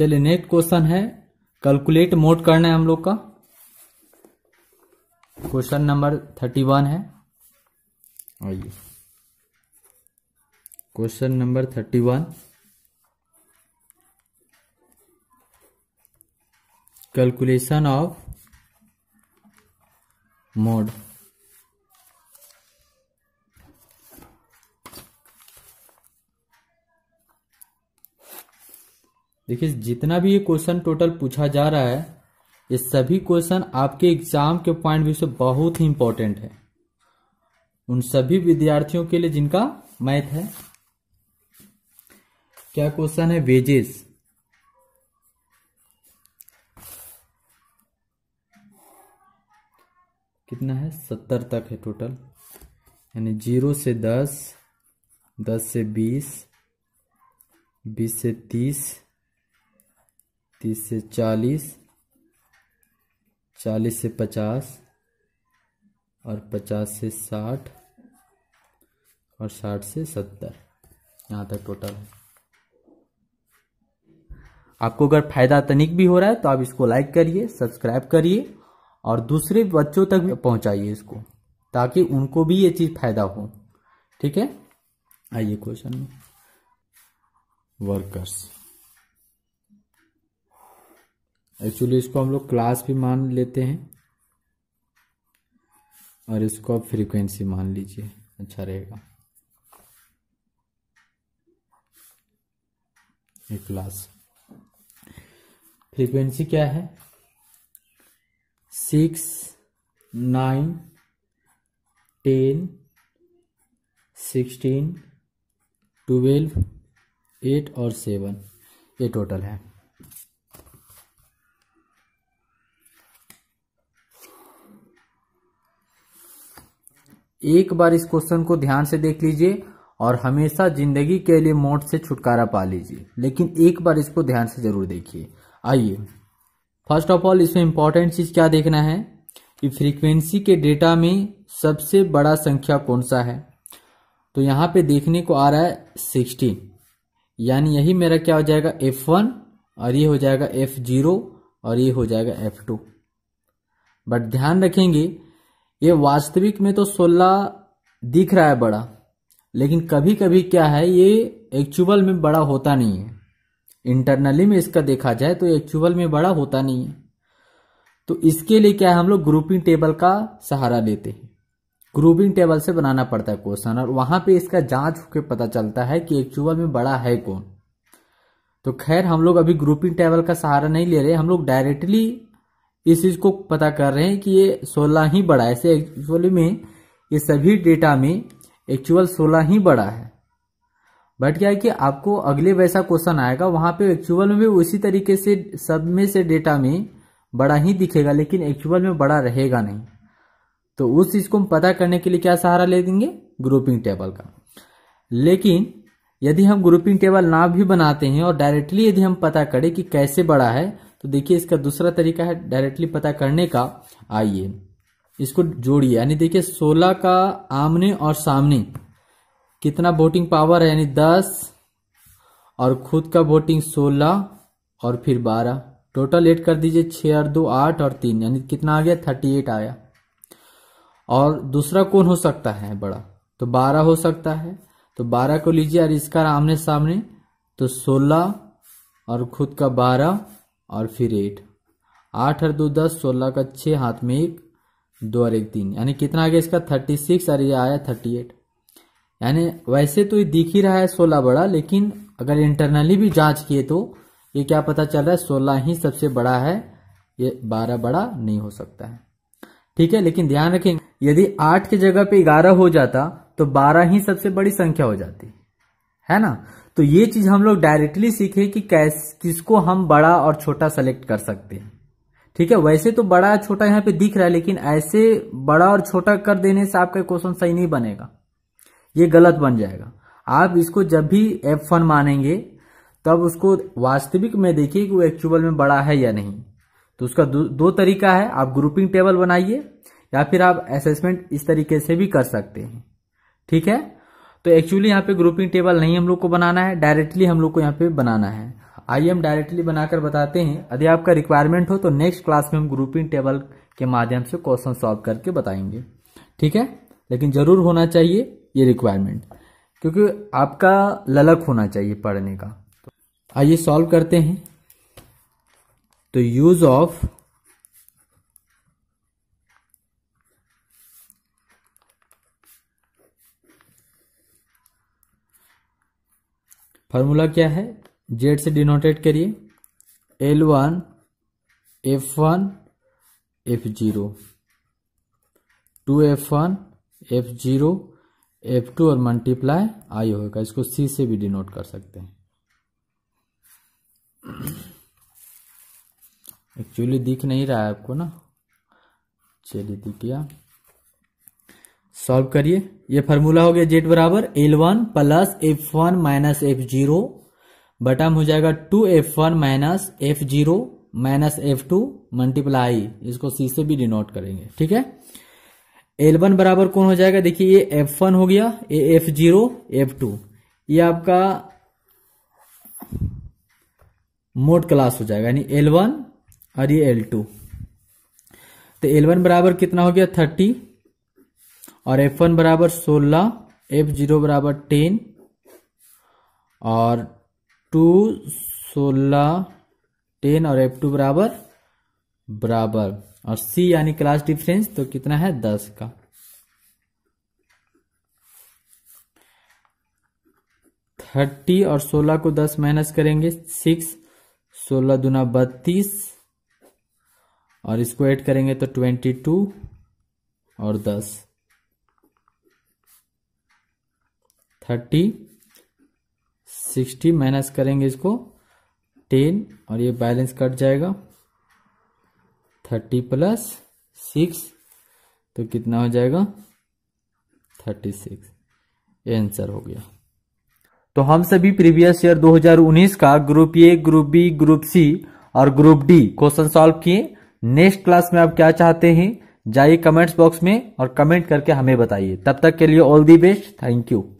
चलिए next question है calculate mode करना है हम लोग का क्वेश्चन नंबर थर्टी वन है आइए question number thirty one calculation of mode देखिए जितना भी ये क्वेश्चन टोटल पूछा जा रहा है ये सभी क्वेश्चन आपके एग्जाम के पॉइंट व्यू से बहुत ही इंपॉर्टेंट है उन सभी विद्यार्थियों के लिए जिनका मैथ है क्या क्वेश्चन है वेजेस कितना है सत्तर तक है टोटल यानी जीरो से दस दस से बीस बीस से तीस तीस से चालीस चालीस से पचास और पचास से साठ और साठ से सत्तर यहाँ तक टोटल है आपको अगर फायदा तनिक भी हो रहा है तो आप इसको लाइक करिए सब्सक्राइब करिए और दूसरे बच्चों तक भी पहुँचाइए इसको ताकि उनको भी ये चीज़ फायदा हो ठीक है आइए क्वेश्चन में वर्कर्स एक्चुअली इसको हम लोग क्लास भी मान लेते हैं और इसको आप फ्रीक्वेंसी मान लीजिए अच्छा रहेगा एक क्लास फ्रीक्वेंसी क्या है six nine ten sixteen twelve eight और सेवन ये टोटल है एक बार इस क्वेश्चन को ध्यान से देख लीजिए और हमेशा जिंदगी के लिए मौत से छुटकारा पा लीजिए लेकिन एक बार इसको ध्यान से जरूर देखिए आइए फर्स्ट ऑफ ऑल इसमें इंपॉर्टेंट चीज क्या देखना है कि फ्रीक्वेंसी के डेटा में सबसे बड़ा संख्या कौन सा है तो यहां पे देखने को आ रहा है सिक्सटीन यानी यही मेरा क्या हो जाएगा एफ वन और ये हो जाएगा एफ जीरो और ये हो जाएगा एफ टू बट ध्यान रखेंगे ये वास्तविक में तो सोलह दिख रहा है बड़ा लेकिन कभी कभी क्या है ये एक्चुअल में बड़ा होता नहीं है इंटरनली में इसका देखा जाए तो एक्चुअल में बड़ा होता नहीं है तो इसके लिए क्या है हम लोग ग्रुपिंग टेबल का सहारा लेते हैं ग्रुपिंग टेबल से बनाना पड़ता है क्वेश्चन और वहां पे इसका जांच होकर पता चलता है कि एक्चुअल में बड़ा है कौन तो खैर हम लोग अभी ग्रुपिंग टेबल का सहारा नहीं ले रहे हम लोग डायरेक्टली इस चीज को पता कर रहे हैं कि ये सोलह ही बड़ा है ऐसे एक्चुअली में ये सभी डेटा में एक्चुअल सोलह ही बड़ा है बट क्या है कि आपको अगले वैसा क्वेश्चन आएगा वहां पे एक्चुअल में भी उसी तरीके से सब में से डेटा में बड़ा ही दिखेगा लेकिन एक्चुअल में बड़ा रहेगा नहीं तो उस चीज को हम पता करने के लिए क्या सहारा ले देंगे ग्रुपिंग टेबल का लेकिन यदि हम ग्रुपिंग टेबल ना भी बनाते हैं और डायरेक्टली यदि हम पता करें कि कैसे बड़ा है तो देखिए इसका दूसरा तरीका है डायरेक्टली पता करने का आइए इसको जोड़िए यानी देखिए 16 का आमने और सामने कितना वोटिंग पावर है यानी 10 और खुद का वोटिंग 16 और फिर 12 टोटल एड कर दीजिए छह और दो आठ और तीन यानी कितना आ गया थर्टी एट आया और दूसरा कौन हो सकता है बड़ा तो बारह हो सकता है तो बारह को लीजिए और इसका आमने सामने तो सोलह और खुद का बारह और फिर एट आठ और दो दस सोलह का छः हाथ में एक दो और एक तीन यानी कितना आ गया इसका थर्टी सिक्स और ये आया थर्टी एट यानी वैसे तो ये दिख ही रहा है सोलह बड़ा लेकिन अगर इंटरनली भी जांच किए तो ये क्या पता चल रहा है सोलह ही सबसे बड़ा है ये बारह बड़ा नहीं हो सकता है ठीक है लेकिन ध्यान रखें यदि आठ की जगह पे ग्यारह हो जाता तो बारह ही सबसे बड़ी संख्या हो जाती है ना तो ये चीज हम लोग डायरेक्टली सीखे कि कैस किसको हम बड़ा और छोटा सेलेक्ट कर सकते हैं ठीक है वैसे तो बड़ा छोटा यहाँ पे दिख रहा है लेकिन ऐसे बड़ा और छोटा कर देने से आपका क्वेश्चन सही नहीं बनेगा ये गलत बन जाएगा आप इसको जब भी एफ वन मानेंगे तब उसको वास्तविक में देखिए कि वो एक्चुअल में बड़ा है या नहीं तो उसका दो, दो तरीका है आप ग्रुपिंग टेबल बनाइए या फिर आप असेसमेंट इस तरीके से भी कर सकते हैं ठीक है तो एक्चुअली यहाँ पे ग्रुपिंग टेबल नहीं हम लोग को बनाना है डायरेक्टली हम लोग को यहाँ पे बनाना है आइए हम डायरेक्टली बनाकर बताते हैं यदि आपका रिक्वायरमेंट हो तो नेक्स्ट क्लास में हम ग्रुपिंग टेबल के माध्यम से क्वेश्चन सॉल्व करके बताएंगे ठीक है लेकिन जरूर होना चाहिए ये रिक्वायरमेंट क्योंकि आपका ललक होना चाहिए पढ़ने का तो आइए सॉल्व करते हैं तो यूज ऑफ फार्मूला क्या है जेड से डिनोटेट करिए L one F one F zero two F one F zero F two और मल्टीप्लाई आई होगा इसको सी से भी डिनोट कर सकते हैं एक्चुअली दिख नहीं रहा है आपको ना चलिए दिख गया सॉल्व करिए ये फॉर्मूला हो गया जेड बराबर L one plus F one minus F zero bottom हो जाएगा two F one minus F zero minus F two multiply इसको सी से भी डिनोट करेंगे ठीक है एल वन बराबर कौन हो जाएगा देखिए ये एफ वन हो गया ये एफ जीरो एफ टू ये आपका मोड क्लास हो जाएगा यानी एल वन और ये एल टू तो एल वन बराबर कितना हो गया थर्टी और एफ वन बराबर सोलह एफ जीरो बराबर टेन और टू सोलह टेन और एफ टू बराबर बराबर और सी यानी क्लास डिफरेंस तो कितना है दस का थर्टी और सोलह को दस माइनस करेंगे सिक्स सोलह दुना बत्तीस और इसको ऐड करेंगे तो ट्वेंटी टू और दस थर्टी सिक्सटी माइनस करेंगे इसको टेन और ये बैलेंस कट जाएगा थर्टी प्लस सिक्स तो कितना हो जाएगा थर्टी सिक्स ये आंसर हो गया तो हम सभी प्रीवियस ईयर 2019 का group A group B group C और ग्रुप डी क्वेश्चन सॉल्व किए नेक्स्ट क्लास में आप क्या चाहते हैं जाइए कमेंट्स बॉक्स में और कमेंट करके हमें बताइए तब तक के लिए all the best thank you